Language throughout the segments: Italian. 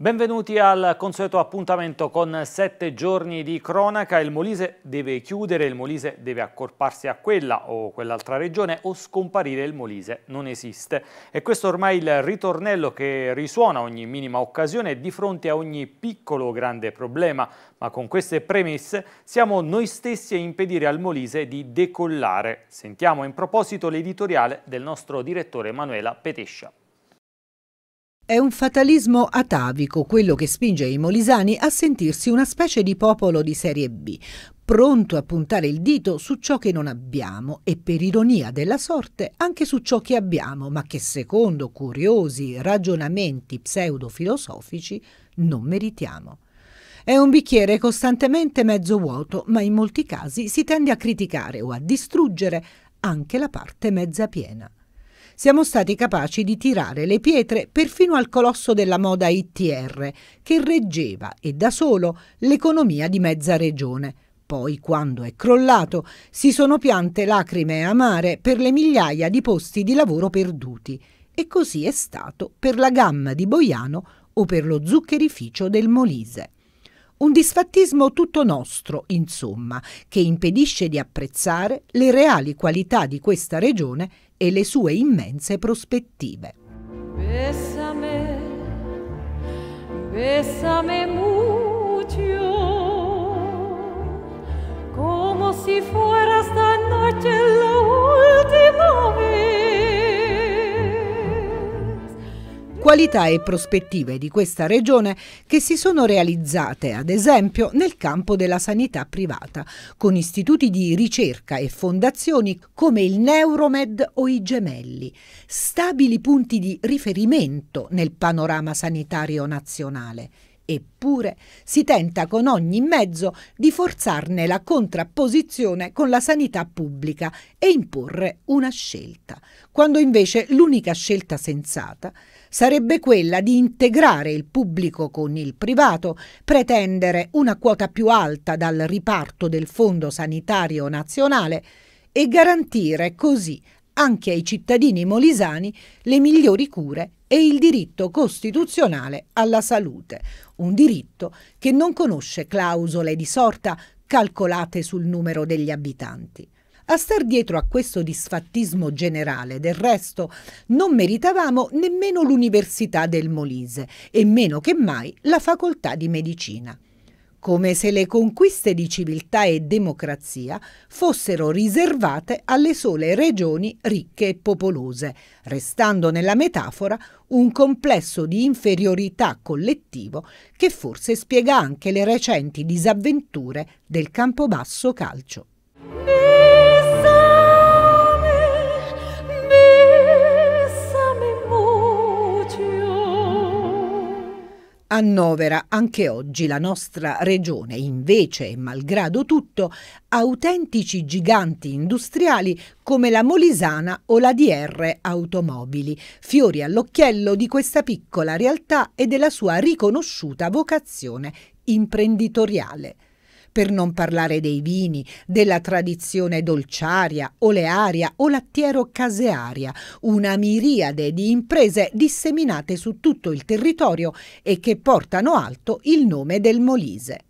Benvenuti al consueto appuntamento con sette giorni di cronaca. Il Molise deve chiudere, il Molise deve accorparsi a quella o quell'altra regione o scomparire il Molise. Non esiste. E questo ormai il ritornello che risuona ogni minima occasione di fronte a ogni piccolo o grande problema. Ma con queste premesse siamo noi stessi a impedire al Molise di decollare. Sentiamo in proposito l'editoriale del nostro direttore Emanuela Petescia. È un fatalismo atavico quello che spinge i molisani a sentirsi una specie di popolo di serie B, pronto a puntare il dito su ciò che non abbiamo e per ironia della sorte anche su ciò che abbiamo, ma che secondo curiosi ragionamenti pseudofilosofici non meritiamo. È un bicchiere costantemente mezzo vuoto, ma in molti casi si tende a criticare o a distruggere anche la parte mezza piena siamo stati capaci di tirare le pietre perfino al colosso della moda ITR, che reggeva e da solo l'economia di mezza regione. Poi, quando è crollato, si sono piante lacrime amare per le migliaia di posti di lavoro perduti. E così è stato per la gamma di Boiano o per lo zuccherificio del Molise. Un disfattismo tutto nostro, insomma, che impedisce di apprezzare le reali qualità di questa regione e le sue immense prospettive. Bessame, bessame mucho, como si fuera esta noche la última vez. qualità e prospettive di questa regione che si sono realizzate, ad esempio, nel campo della sanità privata, con istituti di ricerca e fondazioni come il Neuromed o i Gemelli, stabili punti di riferimento nel panorama sanitario nazionale. Eppure si tenta con ogni mezzo di forzarne la contrapposizione con la sanità pubblica e imporre una scelta, quando invece l'unica scelta sensata sarebbe quella di integrare il pubblico con il privato, pretendere una quota più alta dal riparto del Fondo Sanitario Nazionale e garantire così anche ai cittadini molisani le migliori cure e il diritto costituzionale alla salute, un diritto che non conosce clausole di sorta calcolate sul numero degli abitanti. A star dietro a questo disfattismo generale, del resto, non meritavamo nemmeno l'Università del Molise e meno che mai la facoltà di medicina come se le conquiste di civiltà e democrazia fossero riservate alle sole regioni ricche e popolose, restando nella metafora un complesso di inferiorità collettivo che forse spiega anche le recenti disavventure del Campobasso Calcio. annovera anche oggi la nostra regione, invece malgrado tutto, autentici giganti industriali come la Molisana o la DR Automobili, fiori all'occhiello di questa piccola realtà e della sua riconosciuta vocazione imprenditoriale per non parlare dei vini, della tradizione dolciaria, olearia o lattiero-casearia, una miriade di imprese disseminate su tutto il territorio e che portano alto il nome del Molise.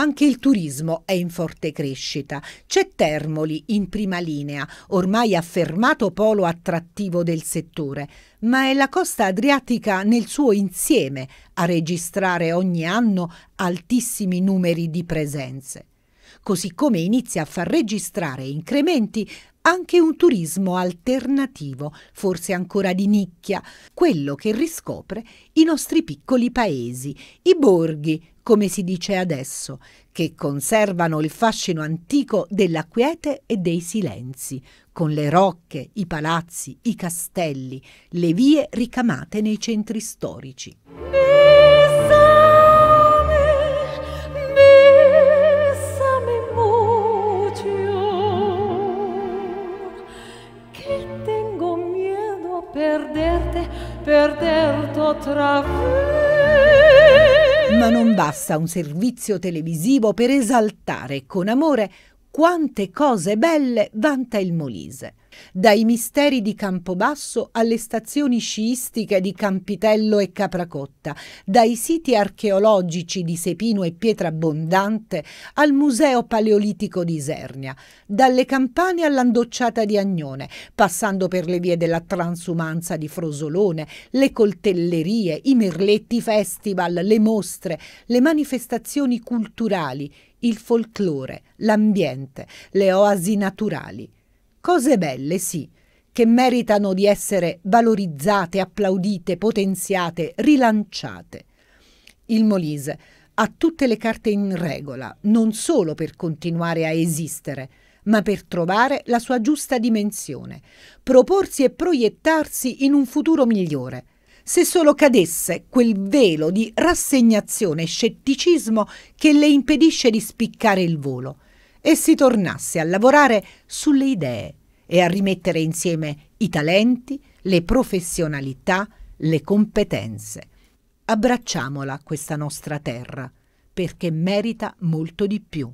Anche il turismo è in forte crescita. C'è Termoli in prima linea, ormai affermato polo attrattivo del settore, ma è la costa adriatica nel suo insieme a registrare ogni anno altissimi numeri di presenze così come inizia a far registrare incrementi anche un turismo alternativo, forse ancora di nicchia, quello che riscopre i nostri piccoli paesi, i borghi, come si dice adesso, che conservano il fascino antico della quiete e dei silenzi, con le rocche, i palazzi, i castelli, le vie ricamate nei centri storici. potrà Ma non basta un servizio televisivo per esaltare con amore quante cose belle vanta il Molise dai misteri di Campobasso alle stazioni sciistiche di Campitello e Capracotta, dai siti archeologici di Sepino e Pietra Abbondante al Museo Paleolitico di Isernia, dalle campane all'andocciata di Agnone, passando per le vie della transumanza di Frosolone, le coltellerie, i merletti festival, le mostre, le manifestazioni culturali, il folklore, l'ambiente, le oasi naturali. Cose belle, sì, che meritano di essere valorizzate, applaudite, potenziate, rilanciate. Il Molise ha tutte le carte in regola, non solo per continuare a esistere, ma per trovare la sua giusta dimensione, proporsi e proiettarsi in un futuro migliore. Se solo cadesse quel velo di rassegnazione e scetticismo che le impedisce di spiccare il volo e si tornasse a lavorare sulle idee e a rimettere insieme i talenti, le professionalità, le competenze. Abbracciamola questa nostra terra, perché merita molto di più.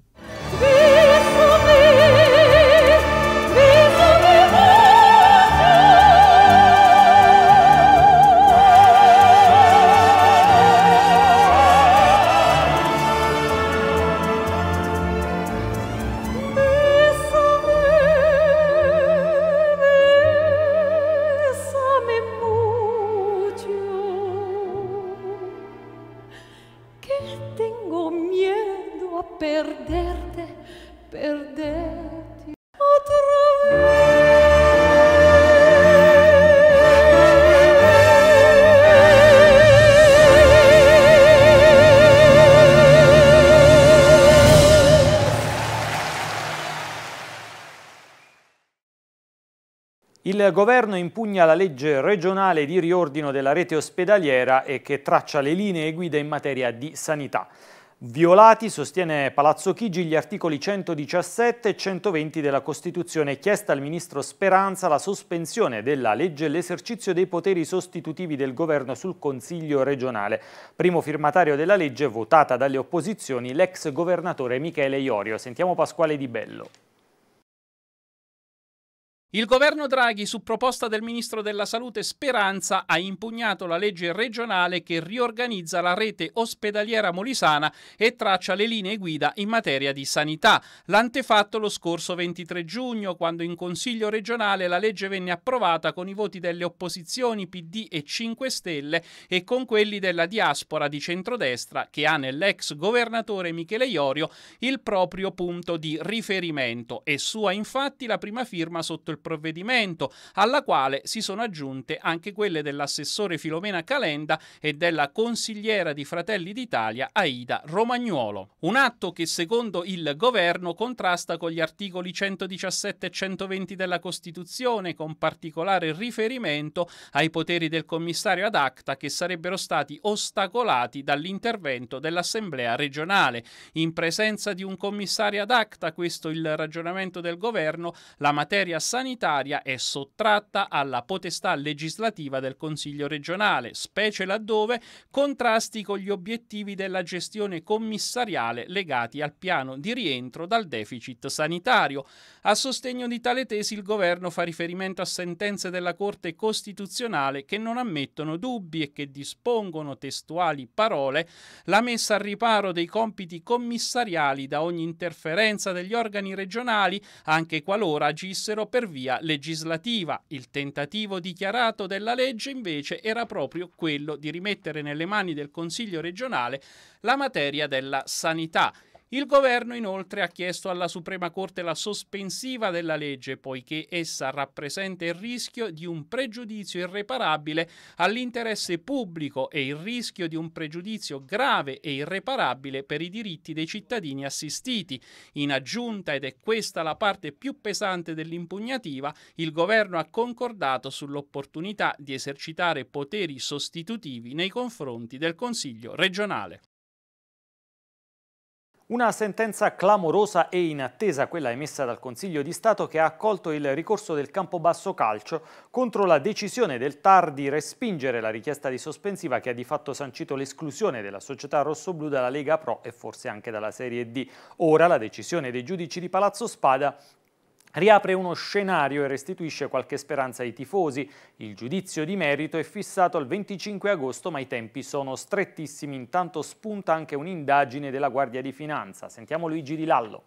Il governo impugna la legge regionale di riordino della rete ospedaliera e che traccia le linee guida in materia di sanità. Violati, sostiene Palazzo Chigi, gli articoli 117 e 120 della Costituzione, chiesta al ministro Speranza la sospensione della legge e l'esercizio dei poteri sostitutivi del governo sul Consiglio regionale. Primo firmatario della legge, votata dalle opposizioni, l'ex governatore Michele Iorio. Sentiamo Pasquale Di Bello. Il governo Draghi, su proposta del ministro della Salute Speranza, ha impugnato la legge regionale che riorganizza la rete ospedaliera molisana e traccia le linee guida in materia di sanità. L'antefatto lo scorso 23 giugno, quando in Consiglio regionale la legge venne approvata con i voti delle opposizioni PD e 5 Stelle e con quelli della diaspora di centrodestra che ha nell'ex governatore Michele Iorio il proprio punto di riferimento e sua infatti la prima firma sotto il provvedimento, alla quale si sono aggiunte anche quelle dell'assessore Filomena Calenda e della consigliera di Fratelli d'Italia Aida Romagnuolo. Un atto che secondo il governo contrasta con gli articoli 117 e 120 della Costituzione, con particolare riferimento ai poteri del commissario ad acta che sarebbero stati ostacolati dall'intervento dell'Assemblea regionale. In presenza di un commissario ad acta, questo il ragionamento del governo, la materia sanitaria sanitaria è sottratta alla potestà legislativa del Consiglio regionale, specie laddove contrasti con gli obiettivi della gestione commissariale legati al piano di rientro dal deficit sanitario. A sostegno di tale tesi il governo fa riferimento a sentenze della Corte Costituzionale che non ammettono dubbi e che dispongono testuali parole la messa al riparo dei compiti commissariali da ogni interferenza degli organi regionali anche qualora agissero per via legislativa. Il tentativo dichiarato della legge invece era proprio quello di rimettere nelle mani del Consiglio regionale la materia della sanità. Il governo inoltre ha chiesto alla Suprema Corte la sospensiva della legge poiché essa rappresenta il rischio di un pregiudizio irreparabile all'interesse pubblico e il rischio di un pregiudizio grave e irreparabile per i diritti dei cittadini assistiti. In aggiunta, ed è questa la parte più pesante dell'impugnativa, il governo ha concordato sull'opportunità di esercitare poteri sostitutivi nei confronti del Consiglio regionale. Una sentenza clamorosa e inattesa, quella emessa dal Consiglio di Stato che ha accolto il ricorso del Campobasso Calcio contro la decisione del TAR di respingere la richiesta di sospensiva che ha di fatto sancito l'esclusione della società rossoblu dalla Lega Pro e forse anche dalla Serie D. Ora la decisione dei giudici di Palazzo Spada riapre uno scenario e restituisce qualche speranza ai tifosi. Il giudizio di merito è fissato al 25 agosto, ma i tempi sono strettissimi. Intanto spunta anche un'indagine della Guardia di Finanza. Sentiamo Luigi Di Lallo.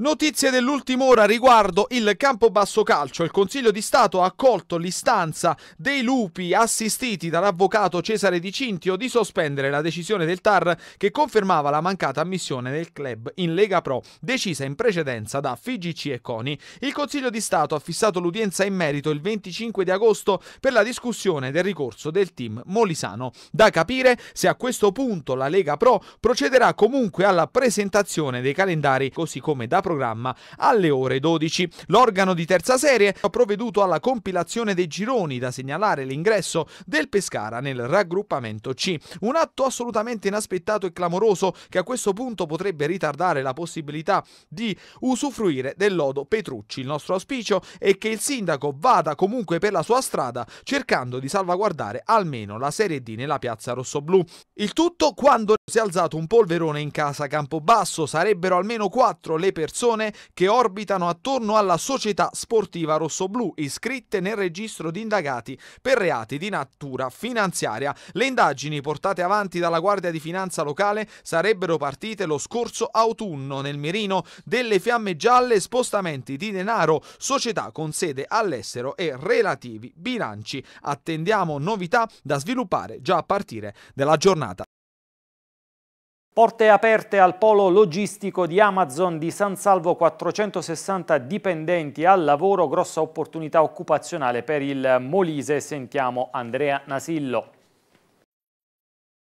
Notizie dell'ultima ora riguardo il Campobasso Calcio. Il Consiglio di Stato ha accolto l'istanza dei lupi assistiti dall'avvocato Cesare Di Cintio di sospendere la decisione del TAR che confermava la mancata ammissione del club in Lega Pro, decisa in precedenza da FIGC e CONI. Il Consiglio di Stato ha fissato l'udienza in merito il 25 di agosto per la discussione del ricorso del team molisano. Da capire se a questo punto la Lega Pro procederà comunque alla presentazione dei calendari, così come da programma alle ore 12. L'organo di terza serie ha provveduto alla compilazione dei gironi da segnalare l'ingresso del Pescara nel raggruppamento C. Un atto assolutamente inaspettato e clamoroso che a questo punto potrebbe ritardare la possibilità di usufruire del lodo Petrucci. Il nostro auspicio è che il sindaco vada comunque per la sua strada cercando di salvaguardare almeno la Serie D nella piazza rossoblù. Il tutto quando si è alzato un polverone in casa Campobasso, sarebbero almeno quattro le persone che orbitano attorno alla società sportiva rossoblù iscritte nel registro di indagati per reati di natura finanziaria. Le indagini portate avanti dalla Guardia di Finanza locale sarebbero partite lo scorso autunno nel mirino delle fiamme gialle, spostamenti di denaro, società con sede all'estero e relativi bilanci. Attendiamo novità da sviluppare già a partire della giornata. Porte aperte al polo logistico di Amazon di San Salvo 460 dipendenti al lavoro, grossa opportunità occupazionale per il Molise. Sentiamo Andrea Nasillo.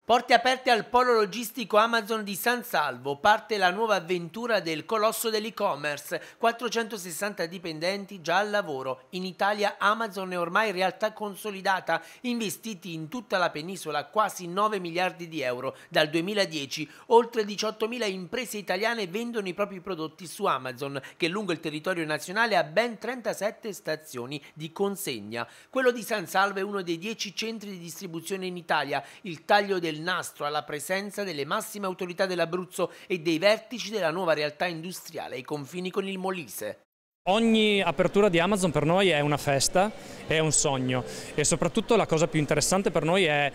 Porte aperte al polo logistico Amazon di San Salvo, parte la nuova avventura del colosso dell'e-commerce, 460 dipendenti già al lavoro. In Italia Amazon è ormai realtà consolidata, investiti in tutta la penisola quasi 9 miliardi di euro. Dal 2010 oltre 18.000 imprese italiane vendono i propri prodotti su Amazon, che lungo il territorio nazionale ha ben 37 stazioni di consegna. Quello di San Salvo è uno dei 10 centri di distribuzione in Italia. Il taglio del del nastro alla presenza delle massime autorità dell'Abruzzo e dei vertici della nuova realtà industriale ai confini con il Molise. Ogni apertura di Amazon per noi è una festa, è un sogno e soprattutto la cosa più interessante per noi è,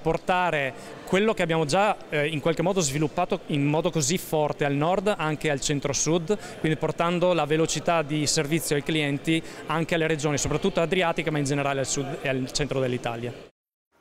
portare quello che abbiamo già eh, in qualche modo sviluppato in modo così forte al nord anche al centro-sud, quindi portando la velocità di servizio ai clienti anche alle regioni, soprattutto Adriatica ma in generale al sud e al centro dell'Italia.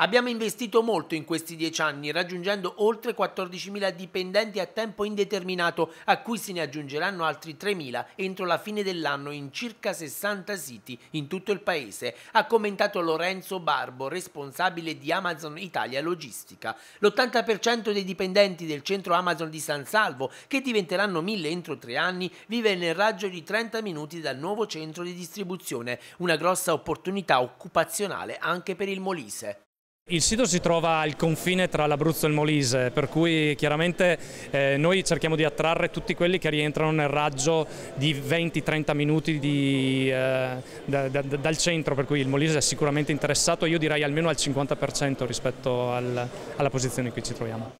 Abbiamo investito molto in questi dieci anni, raggiungendo oltre 14.000 dipendenti a tempo indeterminato, a cui se ne aggiungeranno altri 3.000 entro la fine dell'anno in circa 60 siti in tutto il paese, ha commentato Lorenzo Barbo, responsabile di Amazon Italia Logistica. L'80% dei dipendenti del centro Amazon di San Salvo, che diventeranno 1.000 entro tre anni, vive nel raggio di 30 minuti dal nuovo centro di distribuzione, una grossa opportunità occupazionale anche per il Molise. Il sito si trova al confine tra l'Abruzzo e il Molise, per cui chiaramente eh, noi cerchiamo di attrarre tutti quelli che rientrano nel raggio di 20-30 minuti di, eh, da, da, dal centro, per cui il Molise è sicuramente interessato, io direi almeno al 50% rispetto al, alla posizione in cui ci troviamo.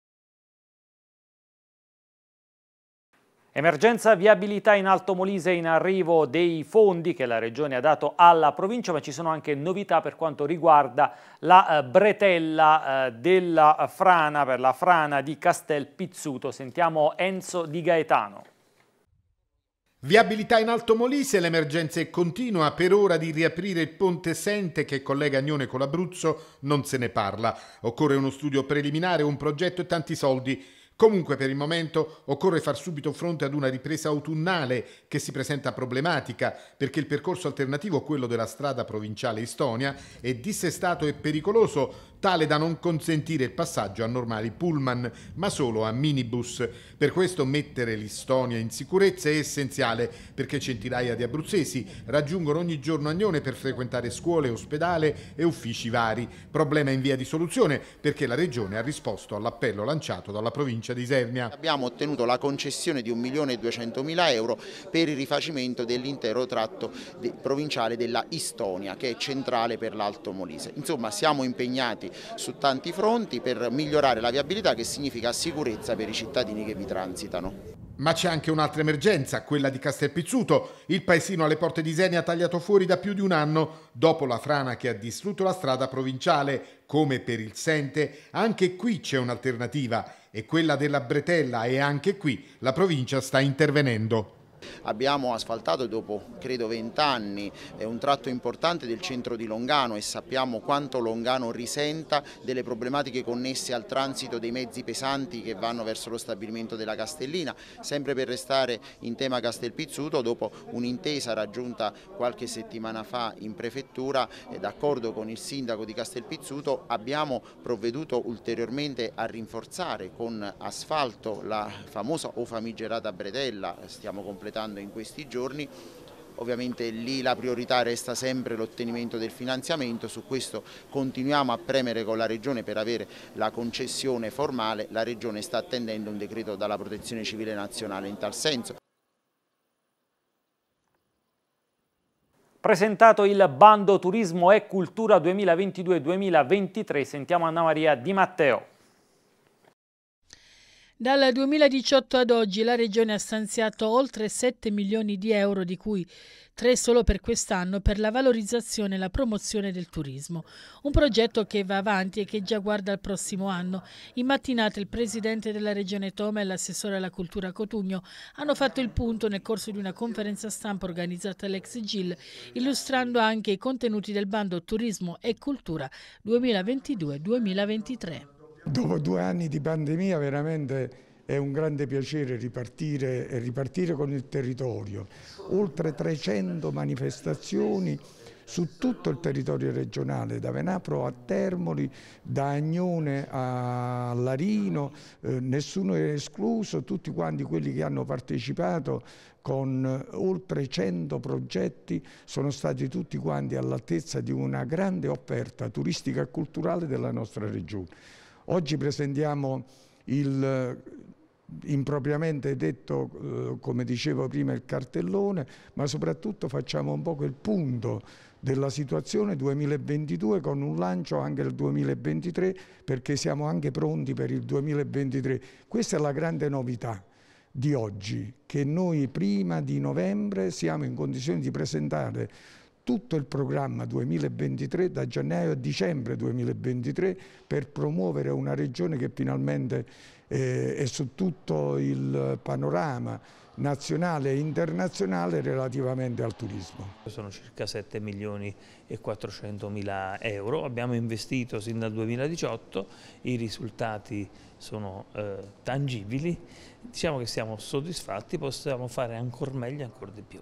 Emergenza viabilità in Alto Molise in arrivo dei fondi che la Regione ha dato alla provincia, ma ci sono anche novità per quanto riguarda la eh, bretella eh, della frana, per la frana di Castel Pizzuto. Sentiamo Enzo Di Gaetano. Viabilità in Alto Molise, l'emergenza è continua, per ora di riaprire il ponte Sente che collega Agnone con l'Abruzzo non se ne parla. Occorre uno studio preliminare, un progetto e tanti soldi. Comunque per il momento occorre far subito fronte ad una ripresa autunnale che si presenta problematica perché il percorso alternativo, quello della strada provinciale Estonia, è dissestato e pericoloso tale da non consentire il passaggio a normali pullman, ma solo a minibus. Per questo mettere l'Istonia in sicurezza è essenziale, perché centinaia di abruzzesi raggiungono ogni giorno Agnone per frequentare scuole, ospedale e uffici vari. Problema in via di soluzione, perché la Regione ha risposto all'appello lanciato dalla provincia di Isernia. Abbiamo ottenuto la concessione di 1.200.000 euro per il rifacimento dell'intero tratto provinciale della Istonia, che è centrale per l'Alto Molise. Insomma, siamo impegnati su tanti fronti per migliorare la viabilità che significa sicurezza per i cittadini che vi transitano. Ma c'è anche un'altra emergenza, quella di Castelpizzuto. Il paesino alle porte di Senia tagliato fuori da più di un anno dopo la frana che ha distrutto la strada provinciale. Come per il Sente, anche qui c'è un'alternativa è quella della Bretella e anche qui la provincia sta intervenendo. Abbiamo asfaltato dopo credo 20 anni un tratto importante del centro di Longano e sappiamo quanto Longano risenta delle problematiche connesse al transito dei mezzi pesanti che vanno verso lo stabilimento della Castellina. Sempre per restare in tema Castelpizzuto, dopo un'intesa raggiunta qualche settimana fa in prefettura, eh, d'accordo con il sindaco di Castelpizzuto, abbiamo provveduto ulteriormente a rinforzare con asfalto la famosa o famigerata bretella, stiamo completando completando in questi giorni. Ovviamente lì la priorità resta sempre l'ottenimento del finanziamento, su questo continuiamo a premere con la Regione per avere la concessione formale, la Regione sta attendendo un decreto dalla Protezione Civile Nazionale in tal senso. Presentato il bando Turismo e Cultura 2022-2023, sentiamo Anna Maria Di Matteo. Dal 2018 ad oggi la Regione ha stanziato oltre 7 milioni di euro, di cui 3 solo per quest'anno, per la valorizzazione e la promozione del turismo. Un progetto che va avanti e che già guarda al prossimo anno. In mattinata il Presidente della Regione Toma e l'assessore alla cultura Cotugno hanno fatto il punto nel corso di una conferenza stampa organizzata all'ex GIL, illustrando anche i contenuti del bando Turismo e Cultura 2022-2023. Dopo due anni di pandemia veramente è un grande piacere ripartire ripartire con il territorio. Oltre 300 manifestazioni su tutto il territorio regionale, da Venapro a Termoli, da Agnone a Larino, eh, nessuno è escluso, tutti quanti quelli che hanno partecipato con oltre 100 progetti sono stati tutti quanti all'altezza di una grande offerta turistica e culturale della nostra regione. Oggi presentiamo il eh, impropriamente detto, eh, come dicevo prima, il cartellone, ma soprattutto facciamo un po' il punto della situazione 2022 con un lancio anche del 2023 perché siamo anche pronti per il 2023. Questa è la grande novità di oggi, che noi prima di novembre siamo in condizione di presentare tutto il programma 2023, da gennaio a dicembre 2023, per promuovere una regione che finalmente eh, è su tutto il panorama nazionale e internazionale relativamente al turismo. Sono circa 7 milioni e 400 mila euro, abbiamo investito sin dal 2018, i risultati sono eh, tangibili, diciamo che siamo soddisfatti, possiamo fare ancora meglio e ancora di più.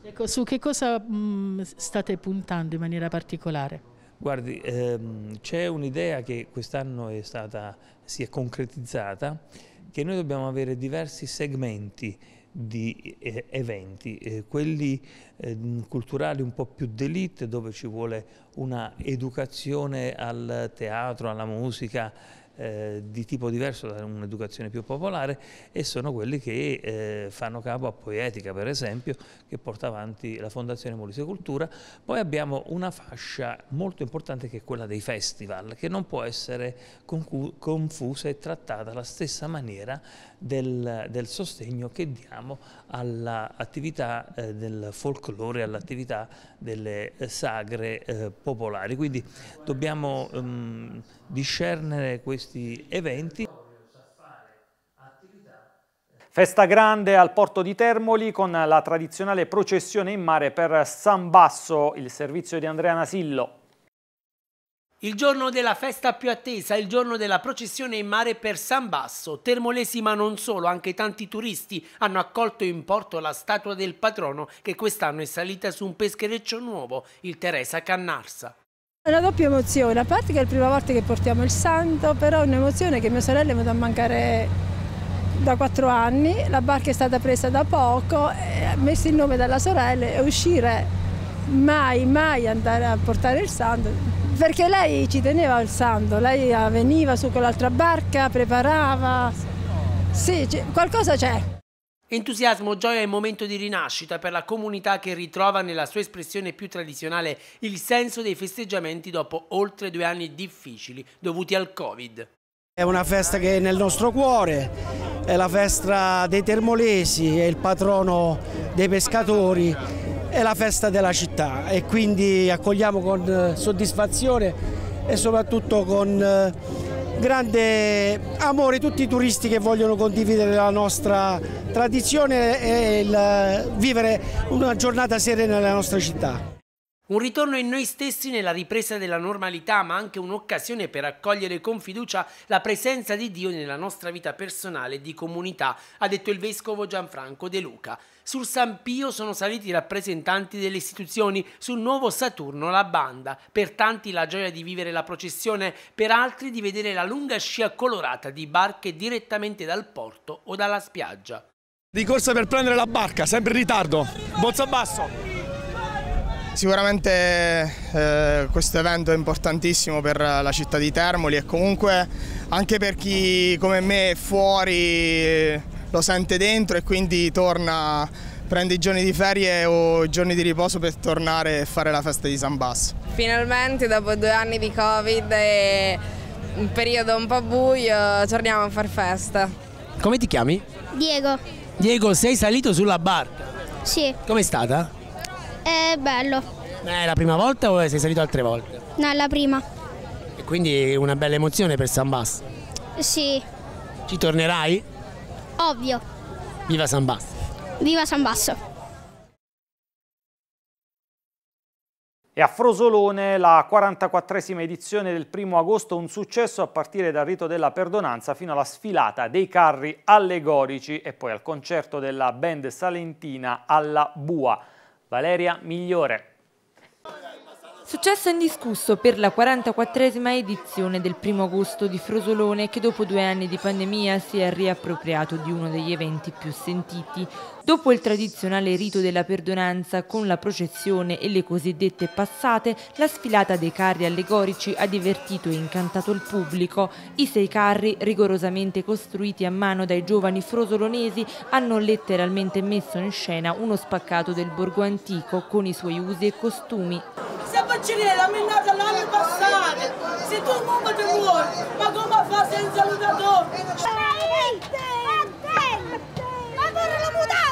Ecco, su che cosa mh, mm, state puntando in maniera particolare? Guardi, ehm, c'è un'idea che quest'anno è stata, si è concretizzata, che noi dobbiamo avere diversi segmenti di eh, eventi, eh, quelli eh, culturali un po' più d'elite dove ci vuole una educazione al teatro, alla musica, eh, di tipo diverso da un'educazione più popolare e sono quelli che eh, fanno capo a Poetica per esempio che porta avanti la Fondazione Molise Cultura. Poi abbiamo una fascia molto importante che è quella dei festival che non può essere confusa e trattata alla stessa maniera del, del sostegno che diamo all'attività eh, del folklore, all'attività delle eh, sagre eh, popolari. Quindi dobbiamo... Ehm, discernere questi eventi. Festa grande al porto di Termoli con la tradizionale processione in mare per San Basso, il servizio di Andrea Nasillo. Il giorno della festa più attesa, il giorno della processione in mare per San Basso, Termolesi ma non solo, anche tanti turisti hanno accolto in porto la statua del patrono che quest'anno è salita su un peschereccio nuovo, il Teresa Cannarsa. È una doppia emozione, a parte che è la prima volta che portiamo il santo, però è un'emozione che mia sorella è venuta a mancare da quattro anni, la barca è stata presa da poco, ha eh, messo il nome della sorella e uscire mai, mai andare a portare il santo, perché lei ci teneva al santo, lei veniva su quell'altra barca, preparava, sì, qualcosa c'è. Entusiasmo, gioia e momento di rinascita per la comunità che ritrova nella sua espressione più tradizionale il senso dei festeggiamenti dopo oltre due anni difficili dovuti al Covid. È una festa che è nel nostro cuore, è la festa dei termolesi, è il patrono dei pescatori, è la festa della città e quindi accogliamo con eh, soddisfazione e soprattutto con eh, grande amore tutti i turisti che vogliono condividere la nostra tradizione e il, vivere una giornata serena nella nostra città. Un ritorno in noi stessi nella ripresa della normalità, ma anche un'occasione per accogliere con fiducia la presenza di Dio nella nostra vita personale e di comunità, ha detto il vescovo Gianfranco De Luca. Sul San Pio sono saliti i rappresentanti delle istituzioni, sul nuovo Saturno la banda, per tanti la gioia di vivere la processione, per altri di vedere la lunga scia colorata di barche direttamente dal porto o dalla spiaggia. Di corsa per prendere la barca, sempre in ritardo. Bozza basso. Sicuramente eh, questo evento è importantissimo per la città di Termoli e comunque anche per chi come me è fuori eh, lo sente dentro e quindi torna, prende i giorni di ferie o i giorni di riposo per tornare e fare la festa di San Basso. Finalmente dopo due anni di Covid e un periodo un po' buio torniamo a far festa. Come ti chiami? Diego. Diego, sei salito sulla barca? Sì. Com'è stata? È bello. È la prima volta o sei salito altre volte? No, è la prima. E quindi una bella emozione per San Bass? Sì. Ci tornerai? Ovvio. Viva San Basso. Viva San Basso! E a Frosolone la 44esima edizione del primo agosto, un successo a partire dal rito della perdonanza fino alla sfilata dei carri allegorici e poi al concerto della band salentina alla Bua. Valeria Migliore. Successo indiscusso per la 44esima edizione del primo agosto di Frosolone che dopo due anni di pandemia si è riappropriato di uno degli eventi più sentiti. Dopo il tradizionale rito della perdonanza con la processione e le cosiddette passate, la sfilata dei carri allegorici ha divertito e incantato il pubblico. I sei carri, rigorosamente costruiti a mano dai giovani frosolonesi, hanno letteralmente messo in scena uno spaccato del borgo antico con i suoi usi e costumi. Se facile la menata l'anno passato, se tu muovi ti vuoi, ma come fa senza l'udatore? Ma vorrei la mutare!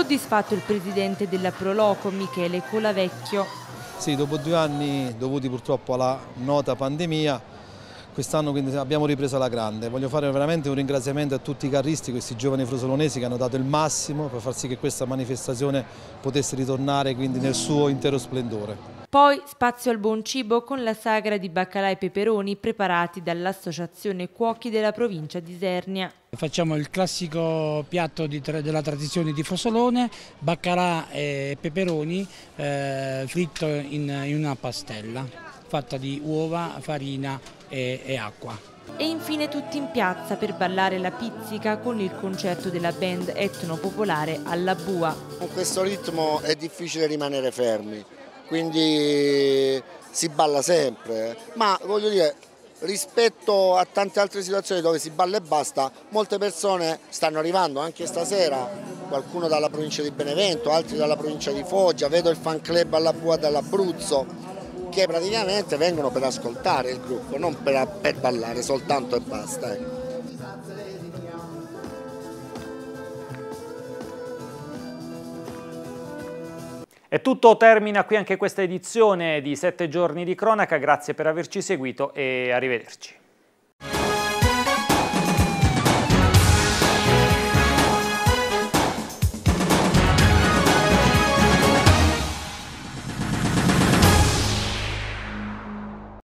soddisfatto il presidente della Proloco Michele Colavecchio. Sì, dopo due anni dovuti purtroppo alla nota pandemia, quest'anno abbiamo ripreso la grande. Voglio fare veramente un ringraziamento a tutti i carristi, questi giovani frusolonesi che hanno dato il massimo per far sì che questa manifestazione potesse ritornare quindi nel suo intero splendore. Poi spazio al buon cibo con la sagra di baccalà e peperoni preparati dall'Associazione Cuochi della provincia di Isernia. Facciamo il classico piatto tra della tradizione di Fossolone, baccalà e peperoni eh, fritto in, in, una pastella fatta di uova, farina e, e acqua. E infine tutti in piazza per ballare la pizzica con il concerto della band etno popolare alla Bua. Con questo ritmo è difficile rimanere fermi quindi si balla sempre, eh. ma voglio dire rispetto a tante altre situazioni dove si balla e basta, molte persone stanno arrivando anche stasera, qualcuno dalla provincia di Benevento, altri dalla provincia di Foggia, vedo il fan club alla Bua dall'Abruzzo che praticamente vengono per ascoltare il gruppo, non per, per ballare soltanto e basta. Ecco. È tutto, termina qui anche questa edizione di 7 giorni di cronaca, grazie per averci seguito e arrivederci.